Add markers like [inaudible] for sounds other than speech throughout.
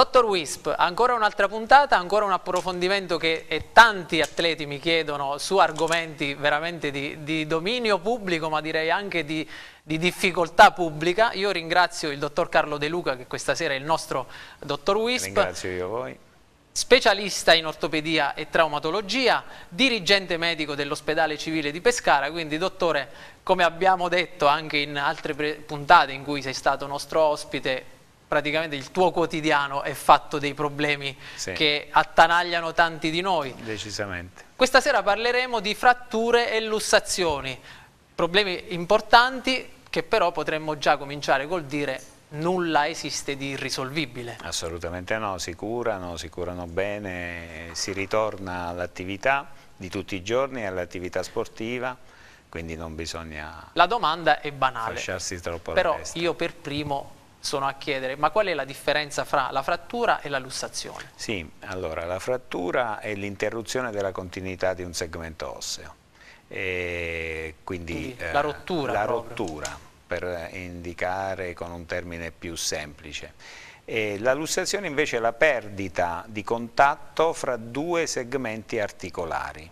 Dottor Wisp, ancora un'altra puntata, ancora un approfondimento che tanti atleti mi chiedono su argomenti veramente di, di dominio pubblico ma direi anche di, di, difficoltà pubblica. Io ringrazio il dottor Carlo De Luca che questa sera è il nostro dottor Wisp. Ringrazio io voi. Specialista in ortopedia e traumatologia, dirigente medico dell'ospedale civile di Pescara, quindi dottore come abbiamo detto anche in altre puntate in cui sei stato nostro ospite praticamente il tuo quotidiano è fatto dei problemi sì. che attanagliano tanti di noi. Decisamente. Questa sera parleremo di fratture e lussazioni, problemi importanti che però potremmo già cominciare col dire nulla esiste di irrisolvibile. Assolutamente no, si curano, si curano bene, si ritorna all'attività di tutti i giorni, all'attività sportiva, quindi non bisogna... La domanda è banale, troppo però io per primo sono a chiedere, ma qual è la differenza fra la frattura e la lussazione? Sì, allora la frattura è l'interruzione della continuità di un segmento osseo, e quindi, quindi eh, la rottura. La proprio. rottura, per indicare con un termine più semplice. E la lussazione invece è la perdita di contatto fra due segmenti articolari,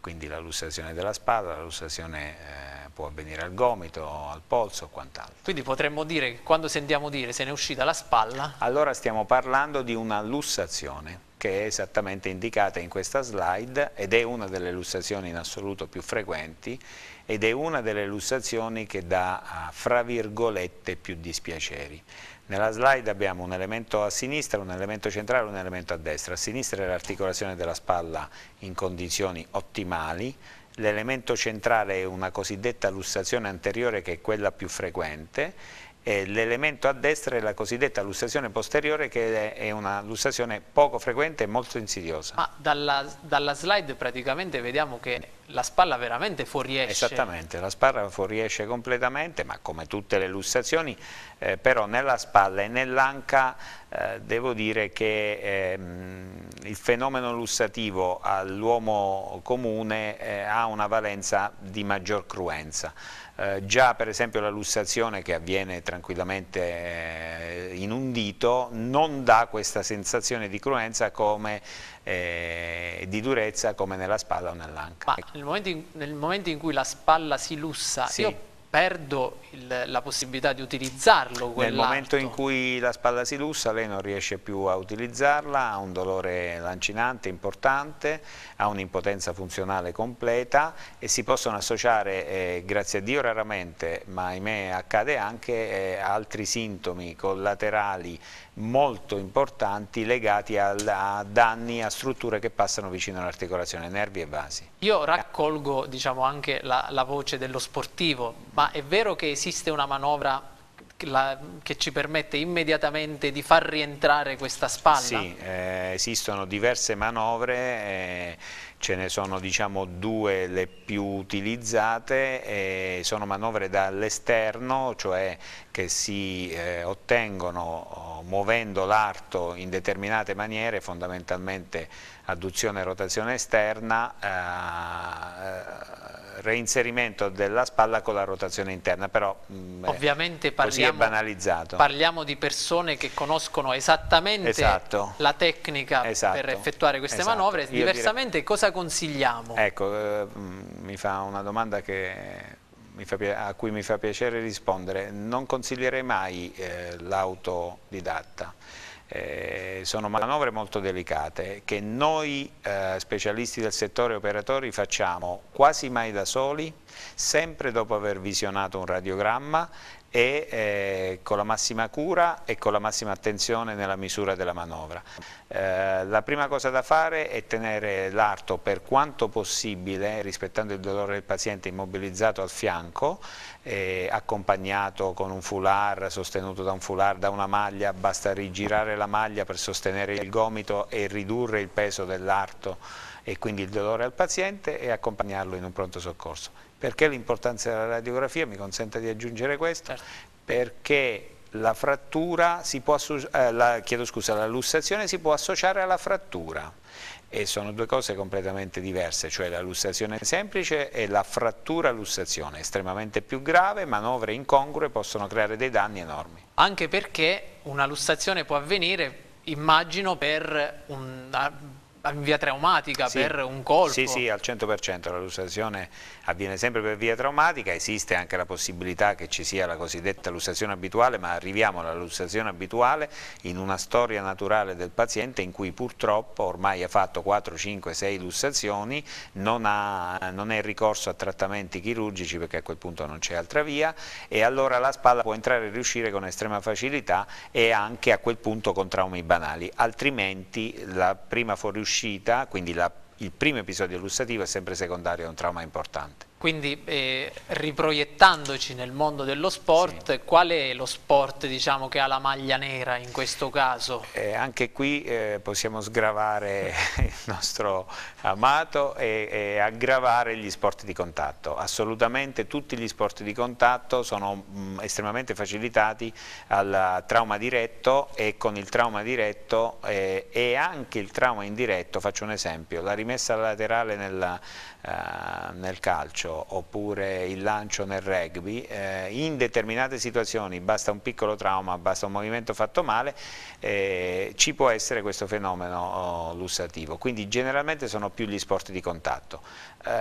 quindi la lussazione della spada, la lussazione... Eh, può avvenire al gomito, al polso o quant'altro. Quindi potremmo dire che quando sentiamo dire se ne è uscita la spalla... Allora stiamo parlando di una lussazione che è esattamente indicata in questa slide ed è una delle lussazioni in assoluto più frequenti ed è una delle lussazioni che dà, fra virgolette, più dispiaceri. Nella slide abbiamo un elemento a sinistra, un elemento centrale e un elemento a destra. A sinistra è l'articolazione della spalla in condizioni ottimali L'elemento centrale è una cosiddetta lussazione anteriore che è quella più frequente e l'elemento a destra è la cosiddetta lussazione posteriore che è una lussazione poco frequente e molto insidiosa. Ma dalla, dalla slide praticamente vediamo che la spalla veramente fuoriesce. Esattamente, la spalla fuoriesce completamente, ma come tutte le lussazioni, eh, però nella spalla e nell'anca eh, devo dire che eh, il fenomeno lussativo all'uomo comune eh, ha una valenza di maggior cruenza. Eh, già per esempio la lussazione che avviene tranquillamente eh, in un dito non dà questa sensazione di cruenza come eh, di durezza come nella spalla o nell'anca. Nel, nel, momento in cui la spalla si lussa, sì. io perdo il, la possibilità di utilizzarlo. Nel momento in cui la spalla si lussa lei non riesce più a utilizzarla, ha un dolore lancinante importante, ha un'impotenza funzionale completa e si possono associare, eh, grazie a Dio raramente, ma ahimè accade anche, eh, altri sintomi collaterali molto importanti legati a, danni a strutture che passano vicino all'articolazione, nervi e vasi. Io raccolgo diciamo, anche la, la voce dello sportivo, ma è vero che esiste una manovra la, che ci permette immediatamente di far rientrare questa spalla? Sì, eh, esistono diverse manovre, eh, ce ne sono diciamo, due le più utilizzate, eh, sono manovre dall'esterno, cioè che si eh, ottengono oh, muovendo l'arto in determinate maniere, fondamentalmente adduzione e rotazione esterna, eh, reinserimento della spalla con la rotazione interna, però mm, Ovviamente parliamo, così è banalizzato. Parliamo di persone che conoscono esattamente esatto. la tecnica esatto. per effettuare queste esatto. manovre, diversamente direi... cosa consigliamo? Ecco, eh, mm, mi fa una domanda che a cui mi fa piacere rispondere, non consiglierei mai eh, l'autodidatta eh, sono manovre molto delicate che noi eh, specialisti del settore operatori facciamo quasi mai da soli, sempre dopo aver visionato un radiogramma, e eh, con la massima cura e con la massima attenzione nella misura della manovra. Eh, la prima cosa da fare è tenere l'arto per quanto possibile, rispettando il dolore del paziente, immobilizzato al fianco, eh, accompagnato con un foulard, sostenuto da un foulard, da una maglia, basta rigirare la maglia per sostenere il gomito e ridurre il peso dell'arto e quindi il dolore al paziente e accompagnarlo in un pronto soccorso. Perché l'importanza della radiografia, mi consente di aggiungere questo, certo. perché la frattura si può, eh, la, chiedo scusa, la lussazione si può associare alla frattura e sono due cose completamente diverse, cioè la lussazione semplice e la frattura lussazione, estremamente più grave, manovre incongrue possono creare dei danni enormi. Anche perché una lussazione può avvenire, immagino, per un via traumatica sì. per un colpo? Sì, sì, al 100% la lussazione avviene sempre per via traumatica, esiste anche la possibilità che ci sia la cosiddetta lussazione abituale, ma arriviamo alla lussazione abituale in una storia naturale del paziente in cui purtroppo ormai ha fatto 4, 5, 6 lussazioni, non, ha, non è ricorso a trattamenti chirurgici perché a quel punto non c'è altra via e allora la spalla può entrare e riuscire con estrema facilità e anche a quel punto con traumi banali, altrimenti la prima fuoriuscita l'uscita, quindi la, il primo episodio illustrativo è sempre secondario a un trauma importante. Quindi eh, riproiettandoci nel mondo dello sport, sì. qual è lo sport diciamo, che ha la maglia nera in questo caso? Eh, anche qui eh, possiamo sgravare [laughs] il nostro amato e, e, aggravare gli sport di contatto. Assolutamente tutti gli sport di contatto sono mh, mm, estremamente facilitati al trauma diretto e con il trauma diretto eh, e anche il trauma indiretto, faccio un esempio, la rimessa laterale nella eh, nel calcio oppure il lancio nel rugby, eh, in determinate situazioni basta un piccolo trauma, basta un movimento fatto male, eh, ci può essere questo fenomeno oh, lussativo. Quindi generalmente sono più gli sport di contatto.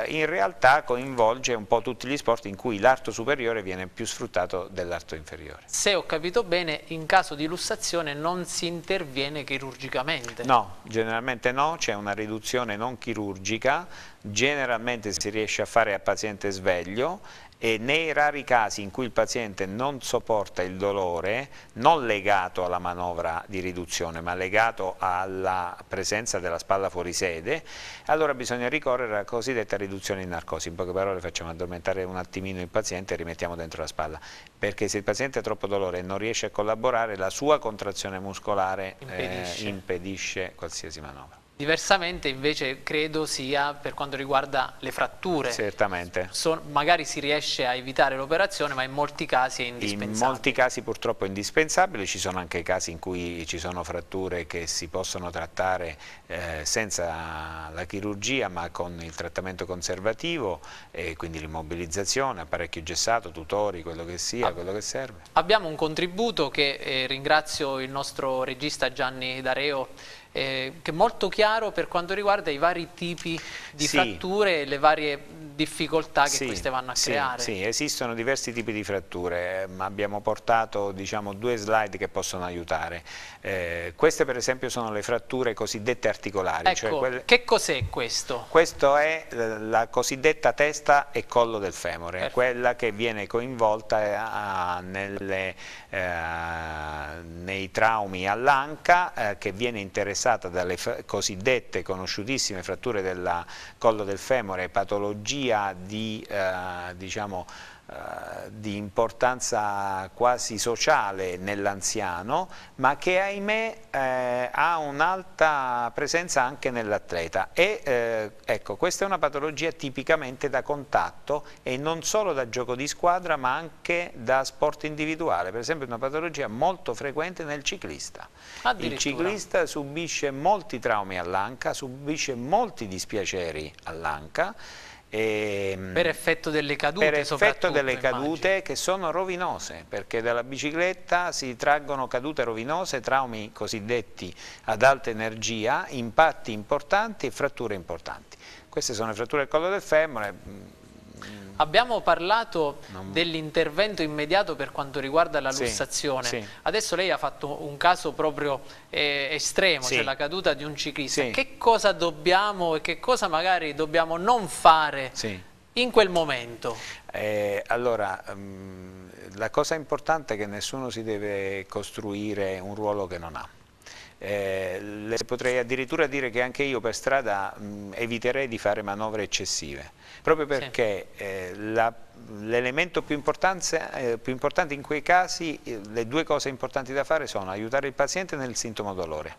in realtà coinvolge un po' tutti gli sport in cui l'arto superiore viene più sfruttato dell'arto inferiore. Se ho capito bene, in caso di lussazione non si interviene chirurgicamente? No, generalmente no, c'è una riduzione non chirurgica generalmente si riesce a fare a paziente sveglio e nei rari casi in cui il paziente non sopporta il dolore, non legato alla manovra di riduzione ma legato alla presenza della spalla fuori sede, allora bisogna ricorrere alla cosiddetta riduzione in narcosi, in poche parole facciamo addormentare un attimino il paziente e rimettiamo dentro la spalla, perché se il paziente ha troppo dolore e non riesce a collaborare la sua contrazione muscolare eh, impedisce, eh, impedisce qualsiasi manovra. Diversamente invece credo sia per quanto riguarda le fratture. Certamente. So, magari si riesce a evitare l'operazione ma in molti casi è indispensabile. In molti casi purtroppo è indispensabile, ci sono anche casi in cui ci sono fratture che si possono trattare eh, senza la chirurgia ma con il trattamento conservativo e quindi l'immobilizzazione, apparecchio gessato, tutori, quello che sia, ah, quello che serve. Abbiamo un contributo che eh, ringrazio il nostro regista Gianni Dareo eh, che è molto chiaro per quanto riguarda i vari tipi di sì. fratture e le varie difficoltà che sì, queste vanno a sì, creare. Sì, esistono diversi tipi di fratture, ma ehm, abbiamo portato diciamo, due slide che possono aiutare. Eh, queste per esempio sono le fratture cosiddette articolari. Cioè ecco, cioè quelle... che cos'è questo? Questo è eh, la cosiddetta testa e collo del femore, Perfetto. quella che viene coinvolta eh, nelle, eh, nei traumi all'anca, eh, che viene interessata dalle cosiddette conosciutissime fratture del collo del femore, patologie categoria di, eh, diciamo, eh, di importanza quasi sociale nell'anziano, ma che ahimè eh, ha un'alta presenza anche nell'atleta. E eh, ecco, questa è una patologia tipicamente da contatto e non solo da gioco di squadra, ma anche da sport individuale. Per esempio, è una patologia molto frequente nel ciclista. Il ciclista subisce molti traumi all'anca, subisce molti dispiaceri all'anca e, ehm, per effetto delle cadute per effetto delle cadute che sono rovinose perché dalla bicicletta si traggono cadute rovinose traumi cosiddetti ad alta energia impatti importanti e fratture importanti queste sono le fratture del collo del femore mm, Mm. Abbiamo parlato non... dell'intervento immediato per quanto riguarda la lussazione. Sì, sì. Adesso lei ha fatto un caso proprio eh, estremo, sì. cioè la caduta di un ciclista. Che cosa dobbiamo e che cosa magari dobbiamo non fare in quel momento? Eh, allora, um, la cosa importante è che nessuno si deve costruire un ruolo che non ha. Eh, potrei addirittura dire che anche io per strada mh, eviterei di fare manovre eccessive, proprio perché sì. eh, l'elemento più, eh, più, importante in quei casi, eh, le due cose importanti da fare sono aiutare il paziente nel sintomo dolore,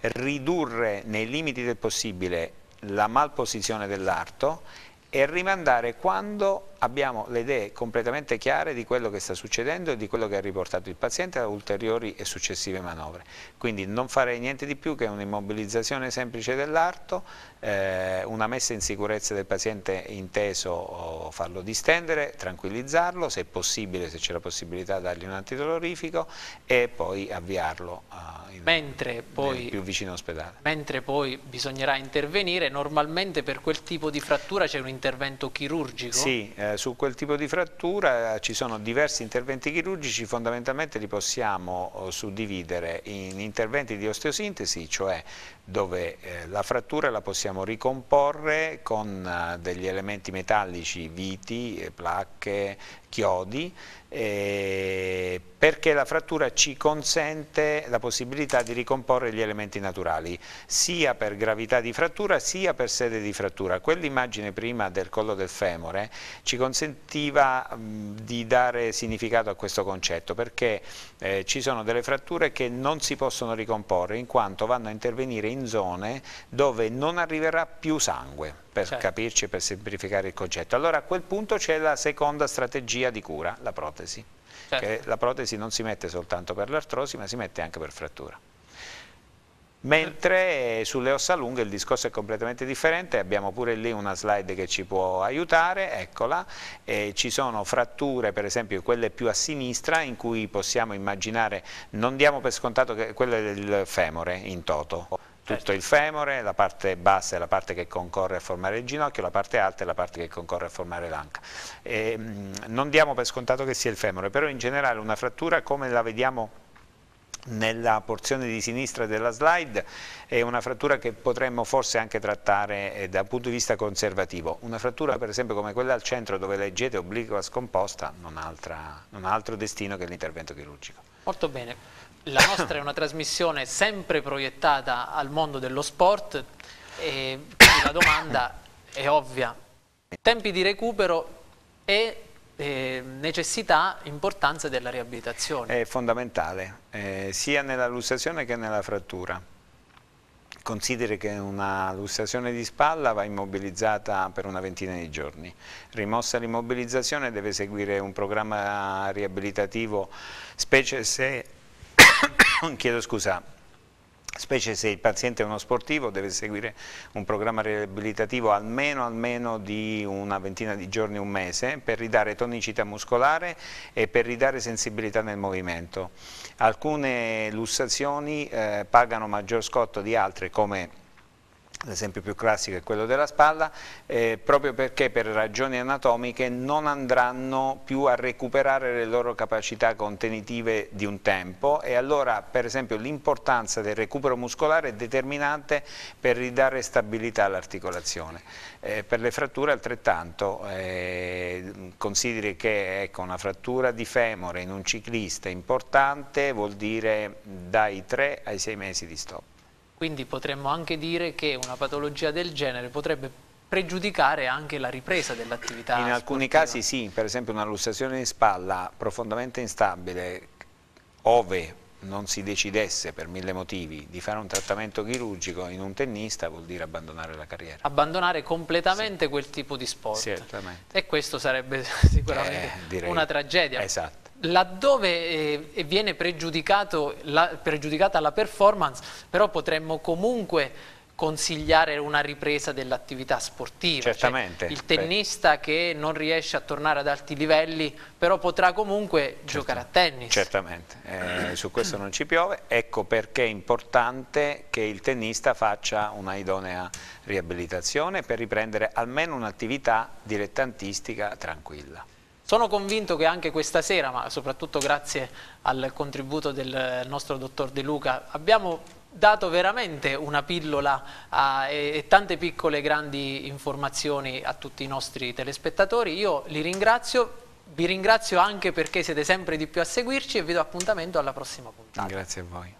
ridurre nei limiti del possibile la malposizione dell'arto e rimandare quando abbiamo le idee completamente chiare di quello che sta succedendo e di quello che ha riportato il paziente a ulteriori e successive manovre. Quindi non farei niente di più che un'immobilizzazione semplice dell'arto, eh, una messa in sicurezza del paziente inteso oh, farlo distendere, tranquillizzarlo, se possibile, se c'è la possibilità dargli un antidolorifico e poi avviarlo eh, in, mentre poi, più vicino ospedale. Mentre poi bisognerà intervenire, normalmente per quel tipo di frattura c'è un intervento chirurgico? Sì, eh, su quel tipo di frattura ci sono diversi interventi chirurgici, fondamentalmente li possiamo eh, suddividere in interventi di osteosintesi, cioè dove eh, la frattura la possiamo ricomporre con eh, degli elementi metallici, viti, placche, chiodi eh, perché la frattura ci consente la possibilità di ricomporre gli elementi naturali sia per gravità di frattura sia per sede di frattura. Quell'immagine prima del collo del femore ci consentiva mh, di dare significato a questo concetto perché eh, ci sono delle fratture che non si possono ricomporre in quanto vanno a intervenire in zone dove non arriverà più sangue per certo. capirci, per semplificare il concetto. Allora a quel punto c'è la seconda strategia di cura, la protesi. Certo. la protesi non si mette soltanto per l'artrosi ma si mette anche per frattura. Mentre sulle ossa lunghe il discorso è completamente differente, abbiamo pure lì una slide che ci può aiutare, eccola, eh, ci sono fratture per esempio quelle più a sinistra in cui possiamo immaginare, non diamo per scontato che è il femore in toto, tutto il femore, la parte bassa è la parte che concorre a formare il ginocchio, la parte alta è la parte che concorre a formare l'anca. Ehm, non diamo per scontato che sia il femore, però in generale una frattura come la vediamo nella porzione di sinistra della slide è una frattura che potremmo forse anche trattare eh, dal punto di vista conservativo. Una frattura per esempio come quella al centro dove leggete obliqua scomposta non ha, non ha altro destino che l'intervento chirurgico. Molto bene. La nostra è una trasmissione sempre proiettata al mondo dello sport e la domanda è ovvia. Tempi di recupero e eh, necessità, importanza della riabilitazione. È fondamentale, eh, sia nella lussazione che nella frattura. Consideri che una lussazione di spalla va immobilizzata per una ventina di giorni. Rimossa l'immobilizzazione deve seguire un programma riabilitativo, specie se [coughs] chiedo scusa, specie se il paziente è uno sportivo deve seguire un programma riabilitativo almeno, almeno, di una ventina di giorni, un mese per ridare tonicità muscolare e per ridare sensibilità nel movimento. Alcune lussazioni eh, pagano maggior scotto di altre come l'esempio più classico è quello della spalla, eh, proprio perché per ragioni anatomiche non andranno più a recuperare le loro capacità contenitive di un tempo e allora per esempio l'importanza del recupero muscolare è determinante per ridare stabilità all'articolazione. Eh, per le fratture altrettanto, eh, consideri che ecco, una frattura di femore in un ciclista importante vuol dire dai 3 ai 6 mesi di stop. Quindi potremmo anche dire che una patologia del genere potrebbe pregiudicare anche la ripresa dell'attività In alcuni sportiva. casi sì, per esempio una lussazione di spalla profondamente instabile, ove non si decidesse per mille motivi di fare un trattamento chirurgico in un tennista vuol dire abbandonare la carriera. Abbandonare completamente sì. quel tipo di sport. Certamente. E questo sarebbe [laughs] sicuramente eh, una tragedia. Esatto. Laddove eh, viene la, pregiudicata la performance, però potremmo comunque consigliare una ripresa dell'attività sportiva. Cioè, Certamente. Cioè, il tennista beh. che non riesce a tornare ad alti livelli, però potrà comunque Certo. giocare a tennis. Certamente, eh, su questo non ci piove. Ecco perché è importante che il tennista faccia una idonea riabilitazione per riprendere almeno un'attività dilettantistica tranquilla. Sono convinto che anche questa sera, ma soprattutto grazie al contributo del nostro dottor De Luca, abbiamo dato veramente una pillola a, e, e, tante piccole grandi informazioni a tutti i nostri telespettatori. Io li ringrazio, vi ringrazio anche perché siete sempre di più a seguirci e vi do appuntamento alla prossima puntata. Grazie a voi.